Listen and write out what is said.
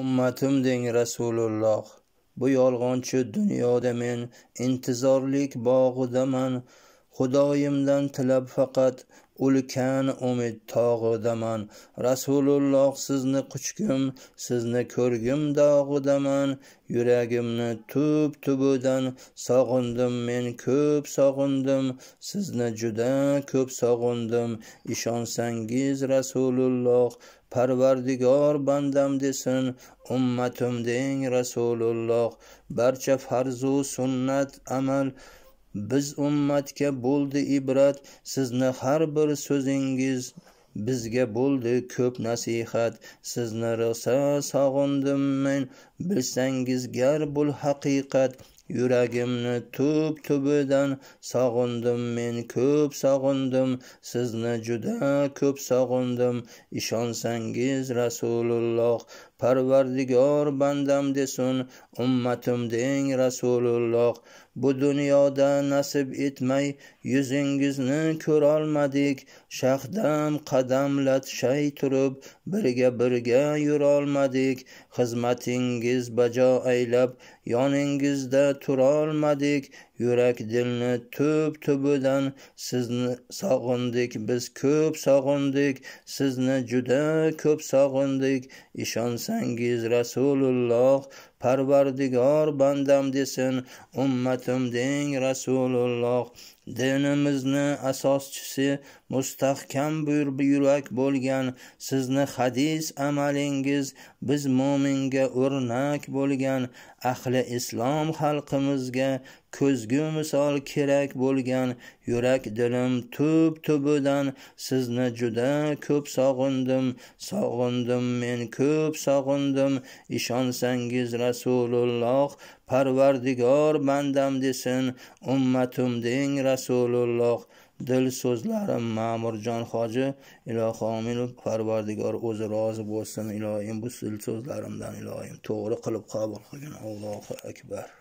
ummatim deng rasululloh bu yolg'onchi dunyoda men intizorlik bog'idaman xudoyimdan tilab faqat ulkan umid tog'idaman rasululloh sizni quchgim sizni ko'rgim dog'idaman yuragimni tub tubidan sog'indim men ko'p sog'indim sizni juda ko'p sog'indim ishonsangiz rasululloh parvardigor bandam desin ummatim deng rasululloh barcha farzu sunnat amal biz ummatga bo'ldi ibrat sizni har bir so'zingiz bizga bo'ldi ko'p nasihat sizni rosa sog'indim men bilsangiz gar bul haqiqat yuragimni tub tubidan sog'indim men ko'p sog'indim sizni juda ko'p sog'indim ishonsangiz rasululloh parvardigor bandam desun ummatim deng rasululloh bu dunyoda nasib etmay yuzingizni ko'rolmadik shahdam qadamlat shay turib birga birga yurolmadik xizmatingiz bajo aylab yoningizda turolmadik yurak dilni tub tubidan sizni sog'indik biz ko'p sog'indik sizni juda ko'p sog'indik ishonsangiz rasululloh parvardigor bandam desin ummatim deng rasululloh dinimizni asoschisi mustahkam yurak bo'lgan sizni hadis amalingiz biz mo'minga o'rnak bo'lgan ahli islom xalqimizga ko'zgu misol kerak bo'lgan yurak dilim tub tubidan sizni juda ko'p sog'indim sog'indim men ko'p sog'indim ishonsangiz rasululloh parvardigor bandam desin ummatum deng rasululloh dil so'zlarim ma'murjon hoji ilohi ominu parvardigor o'zi rozi bo'lsin ilohim bu dil so'zlarimdan ilohim to'g'ri qilib qabul qilgin allohu akbar